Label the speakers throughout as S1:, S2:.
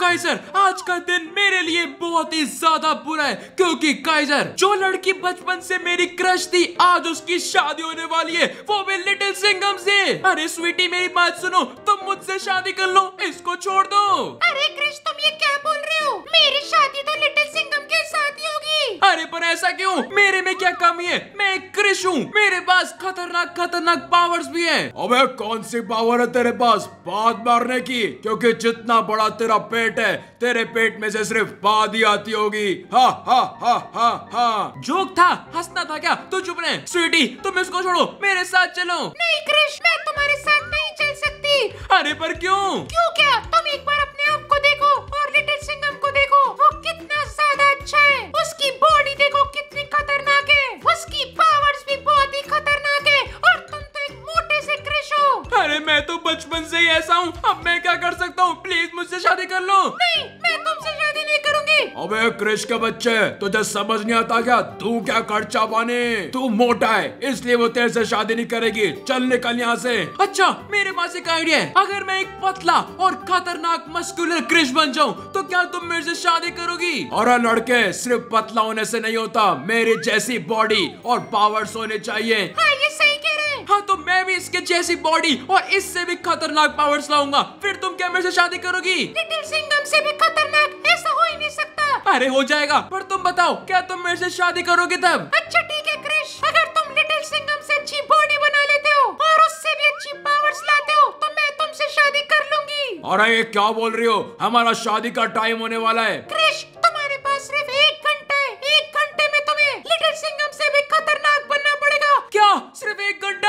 S1: Kaizer आज का दिन मेरे लिए बहुत ही ज्यादा बुरा है क्योंकि काइजर जो लड़की बचपन से मेरी क्रश थी आज उसकी शादी होने वाली है वो भी लिटिल सिंगम से अरे स्वीटी मेरी बात सुनो तुम मुझसे शादी कर लो इसको छोड़ दो
S2: अरे क्रिश तुम ये क्या बोल रहे हो मेरी शादी तो लिटिल सिंगम
S1: के साथ ही होगी अरे पर ऐसा क्यों मेरे में क्या कमी है मैं क्रिश हूँ मेरे पास खतरनाक खतरनाक पावर्स भी है अब कौन सी पावर है तेरे पास बात मारने की क्योंकि जितना बड़ा तेरा पेट पेट है तेरे पेट में से सिर्फ बाद ही आती होगी हा हा हा हा हा जोक था हंसना था क्या तू चुप रहे स्वीटी तुम इसको छोड़ो मेरे साथ चलो
S2: नहीं कृष्ण मैं तुम्हारे साथ नहीं चल सकती अरे पर क्यों क्यों क्या तुम एक बार अपने आप को देखो और लिटिल सिंगम को देखो वो कितना ज्यादा अच्छा है उसकी बॉडी देखो कितनी खतरनाक है उसकी पावर्स भी बहुत ही खतरनाक है और तुम तो एक मोटे से क्रिश हो
S1: अरे मैं तो बचपन से ही ऐसा हूँ अब मैं क्या कर सकता तुझसे शादी कर लो
S2: नहीं मैं तुमसे शादी नहीं करूँगी
S1: अबे क्रिश के बच्चे तुझे समझ नहीं आता क्या तू क्या खर्चा पाने तू मोटा है इसलिए वो तेरे से शादी नहीं करेगी चल निकल यहाँ से अच्छा मेरे पास एक आइडिया है अगर मैं एक पतला और खतरनाक मस्कुलर क्रिश बन जाऊँ तो क्या तुम मेरे से शादी करोगी और लड़के सिर्फ पतला होने से नहीं होता मेरी जैसी बॉडी और पावर्स होने चाहिए हाँ, ये सही हाँ तो मैं भी इसके जैसी बॉडी और इससे भी खतरनाक पावर्स लाऊंगा फिर तुम क्या मेरे से शादी करोगी लिटिल सिंगम
S2: से भी खतरनाक ऐसा हो ही नहीं सकता अरे हो जाएगा
S1: पर तुम बताओ क्या तुम मेरे से शादी
S2: करोगे तब अच्छा ठीक है क्रिश अगर तुम लिटिल सिंगम से अच्छी बॉडी बना लेते हो और उससे भी अच्छी पावर्स लाते हो तो मैं तुमसे शादी कर लूंगी
S1: अरे क्या बोल रही हो हमारा शादी का टाइम होने वाला है
S2: क्रिश तुम्हारे पास सिर्फ
S1: ಶ್ರೀ ಗಡ್ಡ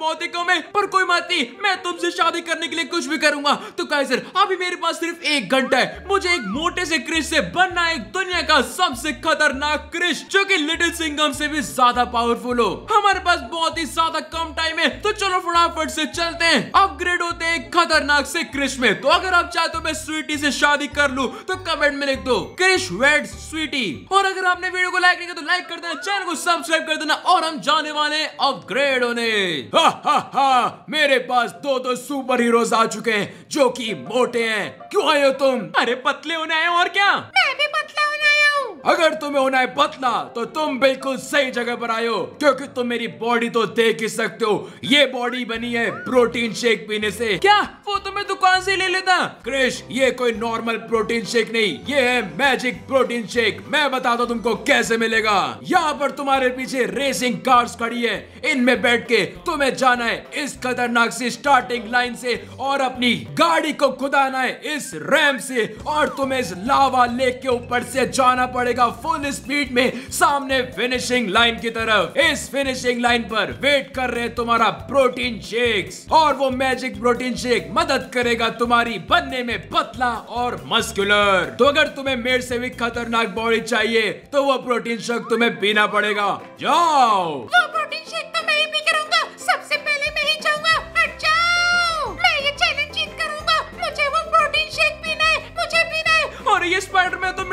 S1: मौत ही क्यों मैं पर कोई बात नहीं मैं तुमसे शादी करने के लिए कुछ भी करूंगा तो काइजर अभी मेरे पास सिर्फ एक घंटा है मुझे एक मोटे से क्रिश से बनना है दुनिया का सबसे खतरनाक क्रिश जो की लिटिल सिंगम से भी ज्यादा पावरफुल हो हमारे पास बहुत ही ज्यादा कम टाइम है तो चलो फटाफट से चलते हैं अपग्रेड होते हैं खतरनाक से क्रिश में तो अगर आप चाहते हो मैं स्वीटी से शादी कर लूं तो कमेंट में लिख दो क्रिश वेड स्वीटी और अगर आपने वीडियो को लाइक नहीं किया तो लाइक कर देना चैनल को सब्सक्राइब कर देना और हम जाने वाले अपग्रेड होने हा हा हा मेरे पास दो दो सुपर हीरोज आ चुके हैं जो कि मोटे हैं क्यों आए हो तुम अरे पतले होने आए और क्या अगर तुम्हें होना है पतला तो तुम बिल्कुल सही जगह पर आयो क्योंकि तुम मेरी बॉडी तो देख ही सकते हो ये बॉडी बनी है प्रोटीन शेक पीने से क्या वो तुम्हें तो दुकान से ले लेता क्रिश ये कोई नॉर्मल प्रोटीन शेक नहीं ये है मैजिक प्रोटीन शेक मैं बताता हूँ तुमको कैसे मिलेगा यहाँ पर तुम्हारे पीछे रेसिंग कार्स खड़ी है इनमें बैठ के तुम्हें जाना है इस खतरनाक से स्टार्टिंग लाइन से और अपनी गाड़ी को खुदाना है इस रैम से और तुम्हें इस लावा लेक के ऊपर से जाना पड़ेगा करेगा फुल स्पीड में सामने फिनिशिंग लाइन की तरफ इस फिनिशिंग लाइन पर वेट कर रहे तुम्हारा प्रोटीन शेक और वो मैजिक प्रोटीन शेक मदद करेगा तुम्हारी बनने में पतला और मस्कुलर तो अगर तुम्हें मेरे से भी खतरनाक बॉडी चाहिए तो वो प्रोटीन शेक तुम्हें पीना पड़ेगा जाओ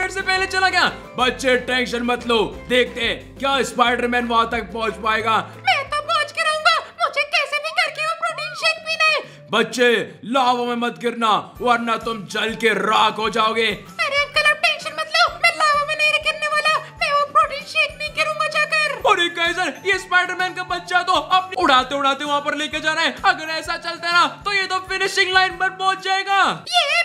S1: मिनट से पहले चला गया बच्चे टेंशन मत लो देखते हैं क्या स्पाइडरमैन वहाँ तक पहुँच पाएगा
S2: मैं तो पहुँच के रहूंगा मुझे कैसे भी करके वो प्रोटीन शेक पीना है
S1: बच्चे लावा में मत गिरना वरना तुम जल के राख हो जाओगे
S2: अरे अंकल आप टेंशन मत लो मैं लावा में नहीं गिरने वाला मैं वो प्रोटीन शेक नहीं गिरूंगा जाकर
S1: अरे कैसर ये स्पाइडरमैन का बच्चा तो अपने उड़ाते उड़ाते वहाँ पर लेके जा रहा है अगर ऐसा चलता है ना तो ये तो फिनिशिंग लाइन पर पहुँच जाएगा ये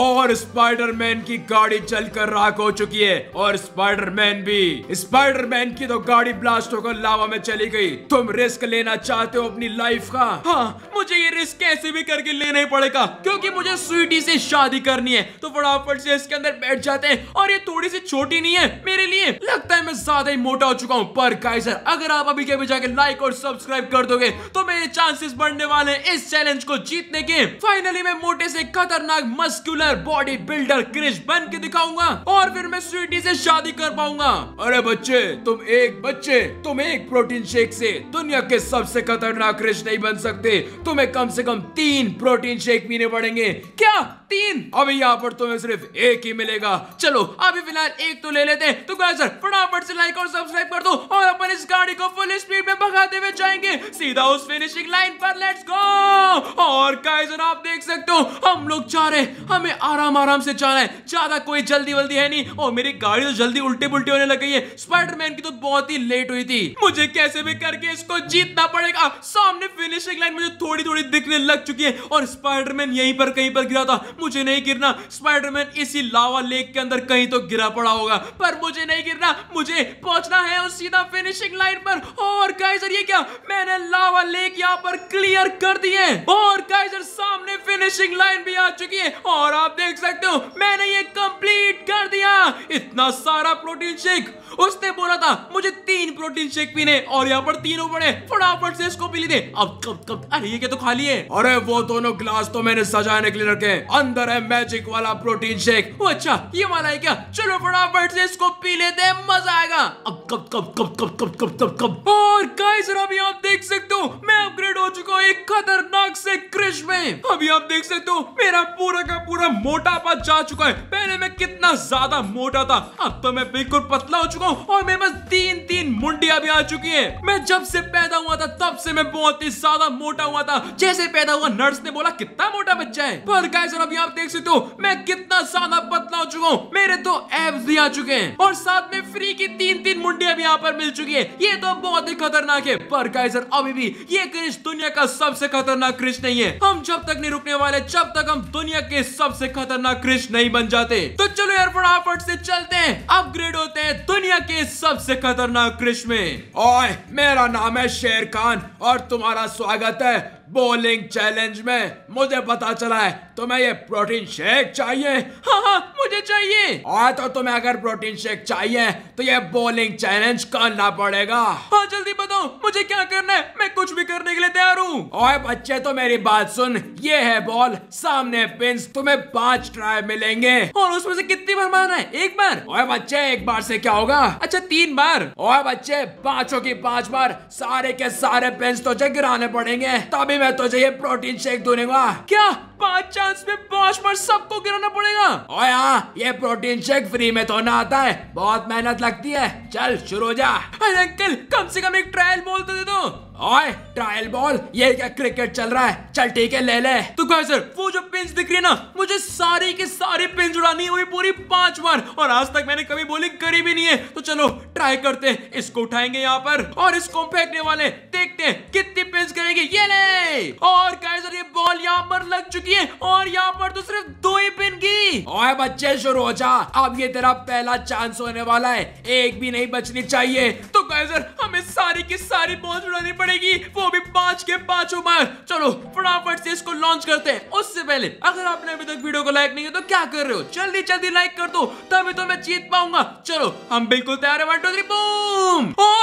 S1: और स्पाइडरमैन की गाड़ी जलकर राख हो चुकी है और स्पाइडरमैन भी स्पाइडरमैन की तो गाड़ी ब्लास्ट होकर लावा में चली गई तुम रिस्क लेना चाहते हो अपनी लाइफ का हाँ मुझे ये रिस्क कैसे भी करके लेना ही पड़ेगा क्योंकि मुझे स्वीटी से शादी करनी है तो फटाफट से इसके अंदर बैठ जाते हैं और ये थोड़ी सी छोटी नहीं है मेरे लिए लगता है मैं ज्यादा ही मोटा हो चुका हूँ पर काइजर अगर आप अभी के जाके लाइक और सब्सक्राइब कर दोगे तो मेरे चांसेस बढ़ने वाले इस चैलेंज को जीतने के फाइनली मैं मोटे से खतरनाक muscular runner bodybuilder Krish बन के दिखाऊंगा और फिर मैं स्वीटी से शादी कर पाऊंगा अरे बच्चे तुम एक बच्चे तुम एक प्रोटीन शेक से दुनिया के सबसे खतरनाक क्रिश नहीं बन सकते तुम्हें कम से कम तीन प्रोटीन शेक पीने पड़ेंगे क्या तीन अभी यहाँ पर तुम्हें सिर्फ एक ही मिलेगा चलो अभी फिलहाल एक तो ले लेते हैं तो सर फटाफट से लाइक और सब्सक्राइब कर दो और अपन इस गाड़ी को फुल स्पीड में भगाते हुए जाएंगे सीधा उस फिनिशिंग लाइन पर लेट्स गो और गाइस आप देख सकते हो हम लोग जा रहे हमें आराम आराम से जाना है ज्यादा कोई जल्दी वल्दी है नहीं और मेरी गाड़ी तो जल्दी उल्टी पुलटी होने लगी है स्पाइडरमैन की तो बहुत ही लेट हुई थी मुझे कैसे भी करके इसको जीतना पड़ेगा सामने फिनिशिंग लाइन मुझे थोड़ी थोड़ी दिखने लग चुकी है और स्पाइडरमैन यहीं पर कहीं पर गिरा था मुझे नहीं गिरना स्पाइडरमैन इसी लावा लेक के अंदर कहीं तो गिरा पड़ा होगा पर मुझे नहीं गिरना मुझे पहुंचना है उस सीधा फिनिशिंग लाइन पर और गाइजर ये क्या मैंने लावा लेक यहाँ पर क्लियर कर दी है और गाइजर सामने फिनिशिंग लाइन भी आ चुकी है और आप देख सकते हो मैंने ये कंप्लीट कर दिया इतना सारा प्रोटीन शेक उसने बोला था मुझे तीन प्रोटीन शेक पीने और यहाँ पर तीनों पड़े फटाफट से इसको पी लीजिए अब कब कब अरे ये क्या तो खाली है अरे वो दोनों ग्लास तो मैंने सजाने के लिए रखे हैं अंदर है मैजिक वाला प्रोटीन शेक ओ अच्छा ये वाला है क्या चलो फटाफट से इसको पी लेते हैं मजा आएगा अब कब कब कब कब कब कब कब कब और गाइस अभी आप देख सकते हो मैं अपग्रेड हो चुका हूँ एक खतरनाक से क्रिश में अभी आप देख सकते हो मेरा पूरा का पूरा मोटापा जा चुका है पहले मैं कितना ज्यादा मोटा था अब तो मैं बिल्कुल पतला हो चुका हूँ और मेरे पास तीन तीन मुंडिया भी आ चुकी है मैं जब से पैदा हुआ था तब से मैं बहुत ही ज्यादा मोटा हुआ था जैसे पैदा हुआ नर्स ने बोला कितना मोटा बच्चा है पर गाइस अभी आप देख सकते हो मैं कितना ज्यादा पतला हो चुका हूँ मेरे तो एब्स भी आ चुके हैं और साथ में फ्री की तीन तीन मुंडिया भी यहाँ पर मिल चुकी है ये तो बहुत ही खतरनाक है पर काइजर अभी भी ये क्रिश दुनिया का सबसे खतरनाक क्रिश नहीं है हम जब तक नहीं रुकने वाले जब तक हम दुनिया के सबसे खतरनाक क्रिश नहीं बन जाते तो चलो यार फटाफट से चलते हैं अपग्रेड होते हैं दुनिया के सबसे खतरनाक क्रिश में ओए मेरा नाम है शेर खान और तुम्हारा स्वागत है बोलिंग चैलेंज में मुझे पता चला है तुम्हें ये प्रोटीन शेक चाहिए हाँ हाँ मुझे चाहिए और हाँ, तो तुम्हें अगर प्रोटीन शेक चाहिए तो ये बोलिंग चैलेंज करना पड़ेगा हाँ जल्दी बताओ मुझे क्या करना है मैं कुछ भी करने के लिए तैयार हूँ और बच्चे तो मेरी बात सुन ये है बॉल सामने पिंस तुम्हें पांच ट्राई मिलेंगे और उसमें से कितनी बार मारना है एक बार और बच्चे एक बार से क्या होगा अच्छा तीन बार और बच्चे पांचों की पांच बार सारे के सारे पिंस तो गिराने पड़ेंगे तभी मैं तो चाहिए प्रोटीन शेक दूंगा क्या बाय चांस में पांच पर सबको गिराना पड़ेगा ओए यहाँ ये प्रोटीन शेक फ्री में तो ना आता है बहुत मेहनत लगती है चल शुरू हो जा अरे अंकल कम से कम एक ट्रायल बोल तो दे दो ओए ट्रायल बॉल ये क्या क्रिकेट चल रहा है चल ठीक है ले ले तो कहा सर वो जो पिंच दिख रही है ना मुझे सारे के सारे पिंच उड़ानी हुई पूरी पांच बार और आज तक मैंने कभी बॉलिंग करी भी नहीं है तो चलो ट्राई करते हैं इसको उठाएंगे यहाँ पर और इसको फेंकने वाले देखते हैं कितनी पिंच करेगी ये ले और सर ये बॉल यहाँ पर लग चुकी चाहिए और यहाँ पर तो सिर्फ दो ही पिन की ओए बच्चे शुरू हो जा अब ये तेरा पहला चांस होने वाला है एक भी नहीं बचनी चाहिए तो सर हमें सारी की सारी बॉल उड़ानी पड़ेगी वो भी पांच के पांच उमर चलो फटाफट से इसको लॉन्च करते हैं उससे पहले अगर आपने अभी तक वीडियो को लाइक नहीं किया तो क्या कर रहे हो जल्दी जल्दी लाइक कर दो तभी तो मैं जीत पाऊंगा चलो हम बिल्कुल तैयार है वन टू थ्री बूम और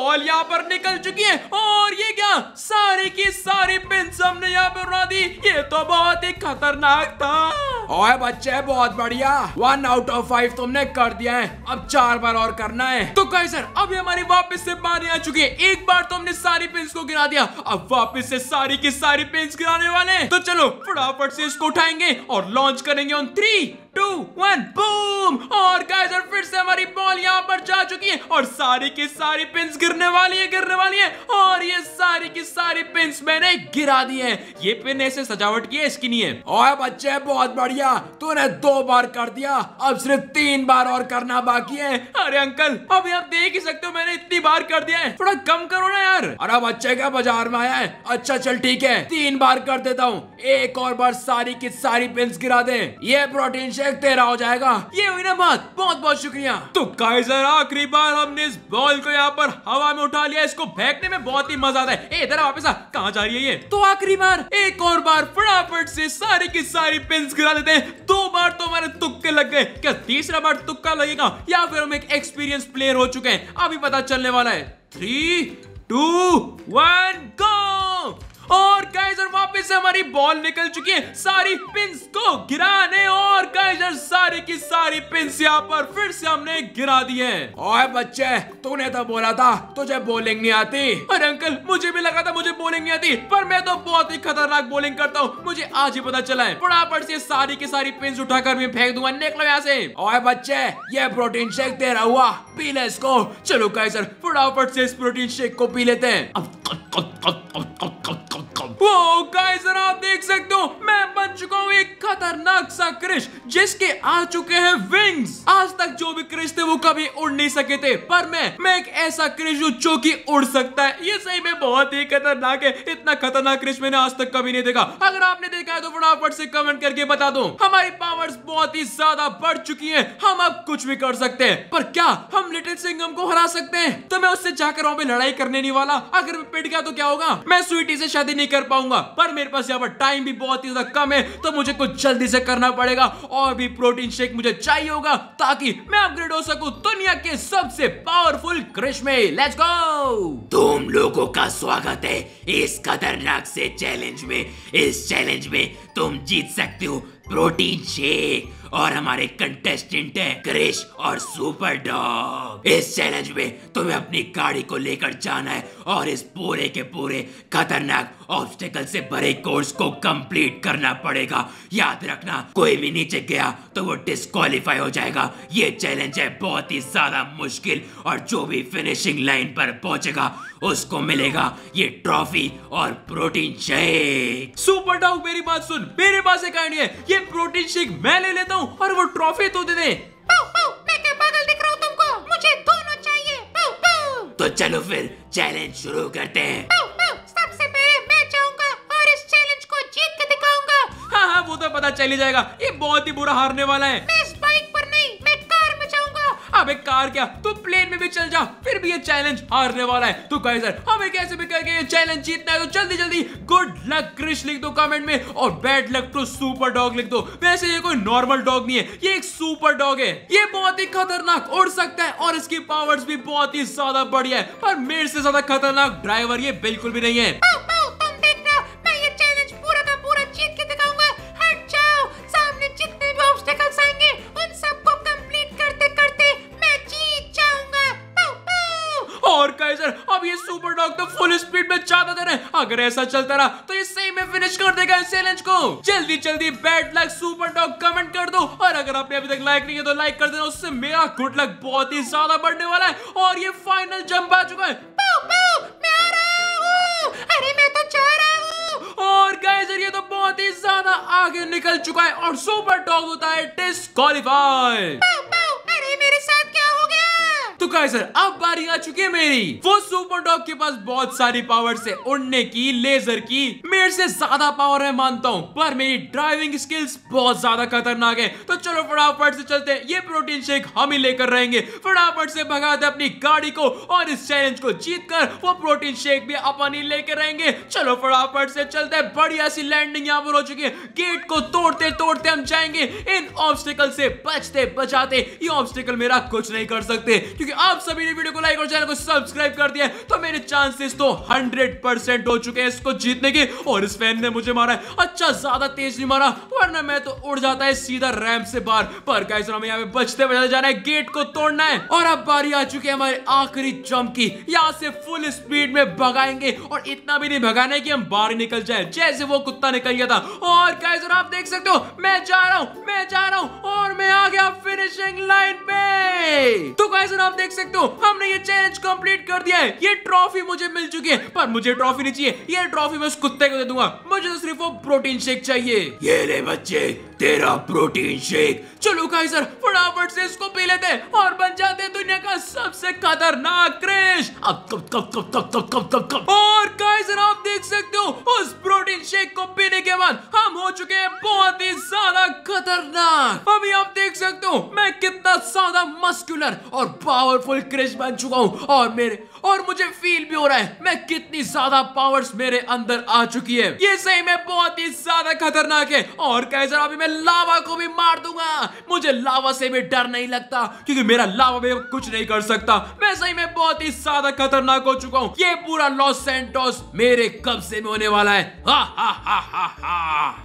S1: बॉल यहाँ पर निकल चुकी है और ये क्या सारे की सारी पिन हमने यहाँ पर उड़ा दी ये तो बहुत ही खतरनाक था ओए बच्चे बहुत बढ़िया वन आउट ऑफ फाइव तुमने कर दिया है अब चार बार और करना है तो कहीं सर अब ये हमारी वापस से बारी आ चुकी है एक बार तो हमने सारी पिंस को गिरा दिया अब वापस से सारी की सारी पिंस गिराने वाले हैं तो चलो फटाफट से इसको उठाएंगे और लॉन्च करेंगे on three two one boom और गाइस और फिर से हमारी बॉल यहाँ पर जा चुकी है और सारी की सारी पिंस गिरने वाली है गिरने वाली है और ये सारी की सारी पिंस मैंने गिरा दी है ये पिन ऐसे सजावट की है इसकी नहीं है और बच्चे बहुत बढ़िया भैया तूने दो बार कर दिया अब सिर्फ तीन बार और करना बाकी है अरे अंकल अभी आप देख ही सकते हो मैंने इतनी बार कर दिया है थोड़ा कम करो ना यार अरे बच्चे का बाजार में आया है अच्छा चल ठीक है तीन बार कर देता हूँ एक और बार सारी की सारी पिंस गिरा दे ये प्रोटीन शेक तेरा हो जाएगा ये हुई ना बात बहुत बहुत शुक्रिया तो काइजर आखिरी बार हमने इस बॉल को यहाँ पर हवा में उठा लिया इसको फेंकने में बहुत ही मजा आता है इधर वापस आ कहाँ जा रही है ये तो आखिरी बार एक और बार फटाफट से सारी की सारी पिंस गिरा देते करते हैं दो बार तो हमारे तुक्के लग गए क्या तीसरा बार तुक्का लगेगा या फिर हम एक एक्सपीरियंस प्लेयर हो चुके हैं अभी पता चलने वाला है थ्री टू वन गो और गाइजर वापस से हमारी बॉल निकल चुकी है सारी पिंस को गिराने और गाइजर सारी की सारी पिंस यहाँ पर फिर से हमने गिरा दी है ओए बच्चे तूने तो बोला था तुझे बॉलिंग नहीं आती और अंकल मुझे भी लगा था मुझे बॉलिंग नहीं आती पर मैं तो बहुत ही खतरनाक बॉलिंग करता हूँ मुझे आज ही पता चला है फटाफट से सारी की सारी पिंस उठाकर मैं फेंक दूंगा निकलो यहाँ से ओए बच्चे ये प्रोटीन शेक तेरा हुआ पी ले इसको चलो गाइजर फटाफट से इस प्रोटीन शेक को पी लेते हैं अब गाइस आप देख सकते हो मैं बन चुका हूँ एक खतरनाक सा क्रिश जिसके आ चुके हैं विंग्स आज तक जो भी क्रिश थे वो कभी उड़ नहीं सके थे पर मैं मैं एक ऐसा क्रिश हूँ जो कि उड़ सकता है ये सही में बहुत ही खतरनाक है इतना खतरनाक क्रिश मैंने आज तक कभी नहीं देखा अगर आपने देखा है तो फटाफट से कमेंट करके बता दो हमारी पावर बहुत ही ज्यादा बढ़ चुकी है हम अब कुछ भी कर सकते हैं पर क्या हम लिटिल सिंगम को हरा सकते हैं तो मैं उससे जाकर वहां पे लड़ाई करने नहीं वाला अगर मैं पिट गया तो तो क्या होगा मैं स्वीटी से शादी नहीं कर पाऊंगा पर मेरे पास यहाँ पर टाइम भी बहुत ही ज्यादा कम है तो मुझे कुछ जल्दी से करना पड़ेगा और भी प्रोटीन शेक मुझे चाहिए होगा ताकि मैं अपग्रेड हो सकूं दुनिया के सबसे पावरफुल क्रिश लेट्स गो तुम लोगों का स्वागत है इस खतरनाक से चैलेंज में इस चैलेंज में तुम जीत सकते हो प्रोटीन शेक और हमारे कंटेस्टेंट है क्रिश और सुपर डॉग इस चैलेंज में तुम्हें अपनी गाड़ी को लेकर जाना है और इस पूरे के पूरे खतरनाक ऑब्स्टेकल से भरे कोर्स को कंप्लीट करना पड़ेगा याद रखना कोई भी नीचे गया तो वो डिस्कालीफाई हो जाएगा ये चैलेंज है बहुत ही ज्यादा मुश्किल और जो भी फिनिशिंग लाइन पर पहुंचेगा उसको मिलेगा ये ट्रॉफी और प्रोटीन शेक सुपर डाउ मेरी बात सुन मेरे पास एक आइडिया है ये प्रोटीन शेक मैं ले लेता हूँ और वो ट्रॉफी तो दे दे तो चलो फिर चैलेंज शुरू करते हैं पता चल ही जाएगा ये बहुत ही बुरा हारने वाला है
S2: मैं इस बाइक पर नहीं मैं कार में जाऊंगा
S1: अबे कार क्या तू प्लेन में भी चल जा फिर भी ये चैलेंज हारने वाला है तो कहे सर हमें कैसे भी करके ये चैलेंज जीतना है तो जल्दी जल्दी गुड लक क्रिश लिख दो कमेंट में और bad luck to super dog लिख दो वैसे ये कोई नॉर्मल डॉग नहीं है ये एक सुपर डॉग है ये बहुत ही खतरनाक उड़ सकता है और इसकी पावर्स भी बहुत ही ज्यादा बढ़िया है पर मेरे से ज्यादा खतरनाक ड्राइवर ये बिल्कुल भी नहीं है हाँ, अगर ऐसा चलता रहा
S2: तो इससे ही मैं फिनिश कर देगा इस चैलेंज
S1: को जल्दी जल्दी bad luck super dog comment कर दो और अगर आपने अभी तक लाइक नहीं किया तो लाइक कर देना उससे मेरा गुड लक बहुत ही ज्यादा बढ़ने वाला है और ये फाइनल जंप आ चुका है पाओ, पाओ, मैं अरे मैं तो जा रहा और गाइस ये तो बहुत ही ज्यादा आगे निकल चुका है और सुपर डॉग होता है डिस्कालीफाई तो काय सर अब बारी आ चुकी है मेरी वो सुपर डॉग के पास बहुत सारी पावर से उड़ने की लेजर की मेरे से ज्यादा पावर है मानता हूँ पर मेरी ड्राइविंग स्किल्स बहुत ज्यादा खतरनाक है तो चलो फटाफट से चलते हैं ये प्रोटीन शेक हम ही लेकर रहेंगे फटाफट से भगाते अपनी गाड़ी को और इस चैलेंज को जीत कर वो प्रोटीन शेक भी अपन ही लेकर रहेंगे चलो फटाफट से चलते बढ़िया सी लैंडिंग यहाँ पर हो चुकी है गेट को तोड़ते तोड़ते हम जाएंगे इन ऑब्स्टिकल से बचते बचाते ये ऑब्स्टिकल मेरा कुछ नहीं कर सकते क्योंकि आप सभी ने वीडियो को लाइक और चैनल को सब्सक्राइब कर दिया है तो मेरे चांसेस तो हंड्रेड परसेंट हो चुके हैं इसको जीतने के और इस फैन ने मुझे मारा है अच्छा ज्यादा तेज नहीं मारा वरना मैं तो उड़ जाता है सीधा रैम से बाहर पर कैसे हमें यहाँ पे बचते बजाते जाना है गेट को तोड़ना है और अब बारी आ चुकी है हमारे आखिरी जंप की यहाँ से फुल स्पीड में भगाएंगे और इतना भी नहीं भगाना है कि हम बाहर निकल जाए जैसे वो कुत्ता निकल गया था और कैसे आप देख सकते हो मैं जा रहा हूँ मैं जा रहा हूँ और मैं आ गया फिनिशिंग लाइन पे तो कैसे आप देख देख सकते हो हमने ये चैलेंज कंप्लीट कर दिया है ये ट्रॉफी मुझे मिल चुकी है पर मुझे ट्रॉफी नहीं चाहिए ये ट्रॉफी मैं उस कुत्ते को दे दूंगा मुझे तो सिर्फ वो प्रोटीन शेक चाहिए ये रे बच्चे तेरा प्रोटीन शेक चलो खाई सर फटाफट से इसको पी लेते और बन जाते दुनिया का सबसे खतरनाक क्रेश अब कब कब कब कब कब कब कब कब और गाइस आप देख सकते हो उस प्रोटीन शेक को पीने के बाद हम हो चुके हैं बहुत ही ज्यादा खतरनाक अभी आप देख सकते हो मैं कितना ज्यादा मस्कुलर और पावरफुल क्रेश बन चुका हूँ और मेरे और मुझे फील भी हो रहा है मैं कितनी ज्यादा पावर्स मेरे अंदर आ चुकी है ये सही में बहुत ही ज्यादा खतरनाक है और कैसर अभी मैं लावा को भी मार दूंगा मुझे लावा से भी डर नहीं लगता क्योंकि मेरा लावा भी कुछ नहीं कर सकता मैं सही में बहुत ही ज्यादा खतरनाक हो चुका हूँ ये पूरा लॉस सेंटोस मेरे कब्जे में होने वाला है हा हा हा हा हा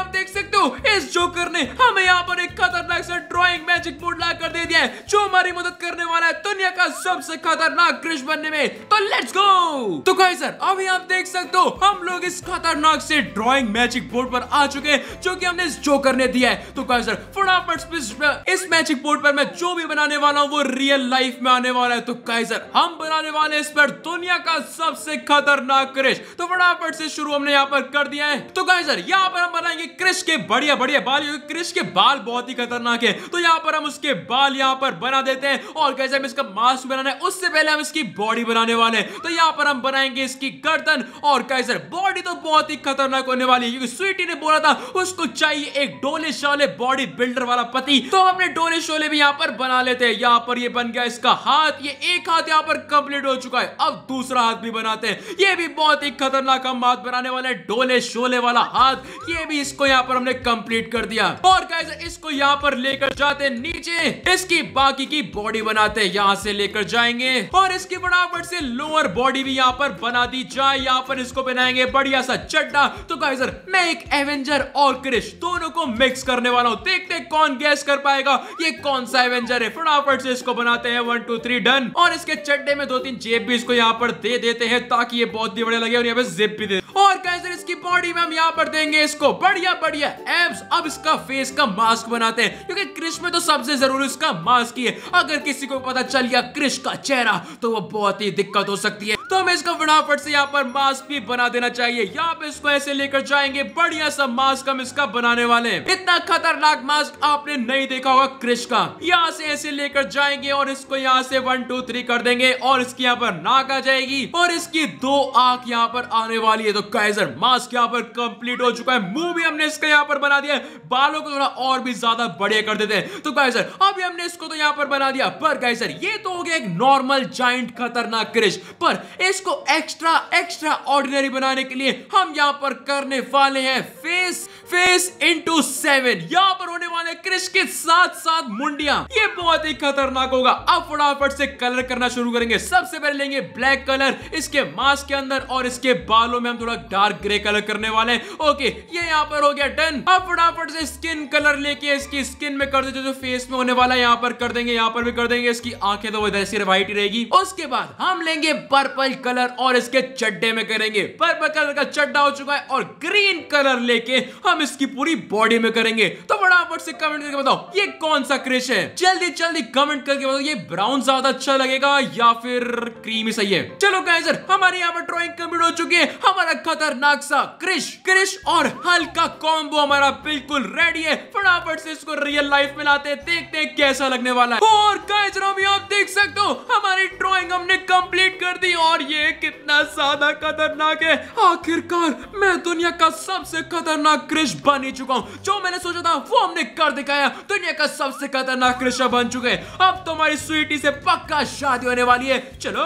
S1: जोकर ने हमें यहाँ पर एक खतरनाक सा ड्राइंग मैजिक बोर्ड ला कर दे दिया है जो हमारी मदद करने वाला है दुनिया का सबसे खतरनाक क्रिश बनने में लेट्स गो तो कहे सर अभी आप देख सकते हो हम लोग इस खतरनाक से ड्राइंग मैजिक बोर्ड पर आ चुके हैं जो कि हमने इस जोकर ने दिया है तो कहे सर फटाफट इस मैजिक बोर्ड पर मैं जो भी बनाने वाला हूँ वो रियल लाइफ में आने वाला है तो कहे सर हम बनाने वाले इस पर दुनिया का सबसे खतरनाक क्रिश तो फटाफट से शुरू हमने यहाँ पर कर दिया है तो कहे सर यहाँ पर हम बनाएंगे क्रिश के बढ़िया बढ़िया बाल क्रिश के बाल बहुत ही खतरनाक है तो यहाँ पर हम उसके बाल यहाँ पर बना देते हैं और गाइस हम इसका मास्क बनाना है उससे पहले हम इसकी बॉडी बनाने वाले वाले तो यहाँ पर हम बनाएंगे इसकी गर्दन और कैसर बॉडी तो बहुत ही खतरनाक होने वाली है क्योंकि स्वीटी ने बोला था उसको चाहिए एक डोले शोले बॉडी बिल्डर वाला पति तो हमने डोले शोले भी यहाँ पर बना लेते हैं यहाँ पर ये बन गया इसका हाथ ये एक हाथ यहाँ पर कंप्लीट हो चुका है अब दूसरा हाथ भी बनाते हैं ये भी बहुत ही खतरनाक हम हाथ बनाने वाले हैं डोले शोले वाला हाथ ये भी इसको यहाँ पर हमने कंप्लीट कर दिया और कैसे इसको यहाँ पर लेकर जाते नीचे इसकी बाकी की बॉडी बनाते यहाँ से लेकर जाएंगे और इसकी बनावट से लोअर बॉडी भी यहाँ पर बना दी जाए यहाँ पर इसको बनाएंगे बढ़िया सा चड्डा तो गाइजर मैं एक एवेंजर और क्रिश दोनों को मिक्स करने वाला हूँ देखते कौन गैस कर पाएगा ये कौन सा एवेंजर है फटाफट से इसको बनाते हैं वन टू थ्री डन और इसके चड्डे में दो तीन जेब भी इसको यहाँ पर दे देते हैं ताकि ये बहुत ही बढ़िया लगे और यहाँ पे जेब भी दे और मॉइस्चराइजर इसकी बॉडी में हम यहाँ पर देंगे इसको बढ़िया बढ़िया एब्स अब इसका फेस का मास्क बनाते हैं क्योंकि क्रिश में तो सबसे जरूरी इसका मास्क ही है अगर किसी को पता चल गया क्रिश का चेहरा तो वो बहुत ही दिक्कत हो सकती है तो हमें इसको फटाफट से यहाँ पर मास्क भी बना देना चाहिए यहाँ पे इसको ऐसे लेकर जाएंगे बढ़िया सा मास्क हम इसका बनाने वाले हैं इतना खतरनाक मास्क आपने नहीं देखा होगा क्रिश का यहाँ से ऐसे लेकर जाएंगे और इसको यहाँ से वन टू थ्री कर देंगे और इसकी यहाँ पर नाक आ जाएगी और इसकी दो आंख यहाँ पर आने वाली है तो कैजर मास्क यहाँ पर कंप्लीट हो चुका है मुंह भी हमने इसका यहाँ पर बना दिया बालों को थोड़ा और भी ज्यादा बढ़िया कर देते हैं तो गाइजर अभी हमने इसको तो यहाँ पर बना दिया पर कैसर ये तो हो गया एक नॉर्मल जाइंट खतरनाक क्रिश पर इसको एक्स्ट्रा एक्स्ट्रा ऑर्डिनरी बनाने के लिए हम यहाँ पर करने वाले हैं फेस फेस इंटू सेवन यहाँ पर होने वाले क्रिश के साथ साथ मुंडिया ये बहुत ही खतरनाक होगा अब फटाफट से कलर करना शुरू करेंगे सबसे पहले लेंगे ब्लैक कलर इसके मास्क के अंदर और इसके बालों में हम थोड़ा डार्क ग्रे कलर करने वाले हैं ओके ये यहाँ पर हो गया डन अब फटाफट से स्किन कलर लेके इसकी स्किन में कर देते जो फेस में होने वाला है यहाँ पर कर देंगे यहाँ पर भी कर देंगे इसकी आंखें तो वैसे व्हाइट ही रहेगी उसके बाद हम लेंगे पर्पल ऑयल कलर और इसके चड्डे में करेंगे पर्पल कलर का चड्डा हो चुका है और ग्रीन कलर लेके हम इसकी पूरी बॉडी में करेंगे तो फटाफट से कमेंट करके बताओ ये कौन सा क्रिश है जल्दी जल्दी कमेंट करके बताओ ये ब्राउन ज्यादा अच्छा लगेगा या फिर क्रीम ही सही है चलो गाइजर हमारे यहाँ पर ड्रॉइंग कम्प्लीट हो चुकी है हमारा खतरनाक सा क्रिश क्रिश और हल्का कॉम्बो हमारा बिल्कुल रेडी है फटाफट से इसको रियल लाइफ में लाते देखते हैं कैसा लगने वाला है और गाइजर आप देख सकते हो हमारी ड्रॉइंग हमने कंप्लीट कर दी और और ये कितना ज्यादा खतरनाक है आखिरकार मैं दुनिया का सबसे खतरनाक कृष्ण बन ही चुका हूँ जो मैंने सोचा था वो हमने कर दिखाया दुनिया का सबसे खतरनाक कृष्ण बन चुके हैं अब तुम्हारी स्वीटी से पक्का शादी होने वाली है चलो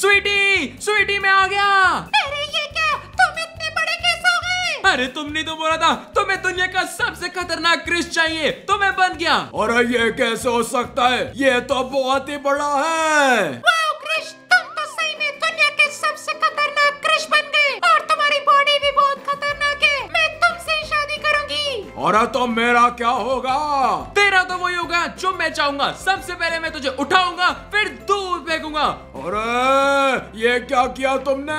S1: स्वीटी स्वीटी में आ गया अरे अरे तुमने तो बोला था तुम्हें दुनिया का सबसे खतरनाक क्रिश चाहिए तो मैं बन गया और ये कैसे हो सकता है ये तो बहुत ही बड़ा है और तो मेरा क्या होगा तेरा तो वही होगा जो मैं चाहूंगा सबसे पहले मैं तुझे उठाऊंगा फिर दूर फेंकूंगा और ये क्या किया तुमने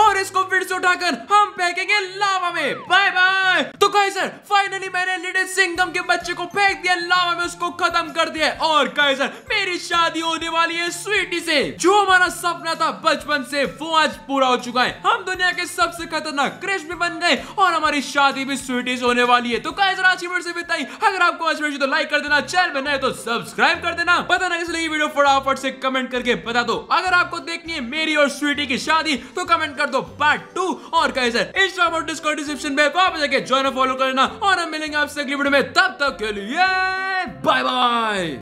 S1: और इसको फिर से उठाकर हम फेंकेंगे लावा में बाय बाय तो काइजर फाइनली मैंने लिटिल सिंगम के बच्चे को फेंक दिया लावा में उसको खत्म कर दिया और सर मेरी शादी होने वाली है स्वीटी से जो हमारा सपना था बचपन से वो आज पूरा हो चुका है हम दुनिया के सबसे खतरनाक कृष्ण भी बन गए और हमारी शादी भी स्वीटी से होने वाली है तो गाइस और आज की वीडियो से इतना ही अगर आपको आज वीडियो तो लाइक कर देना चैनल में नए तो सब्सक्राइब कर देना पता नहीं इसलिए वीडियो फटाफट से कमेंट करके बता दो अगर आपको देखनी है मेरी और स्वीटी की शादी तो कमेंट कर दो पार्ट टू और गाइस इंस्टाग्राम और डिस्कॉर्ड डिस्क्रिप्शन में वापस जाके ज्वाइन फॉलो कर लेना और हम मिलेंगे आपसे अगली वीडियो में तब तक के लिए बाय बाय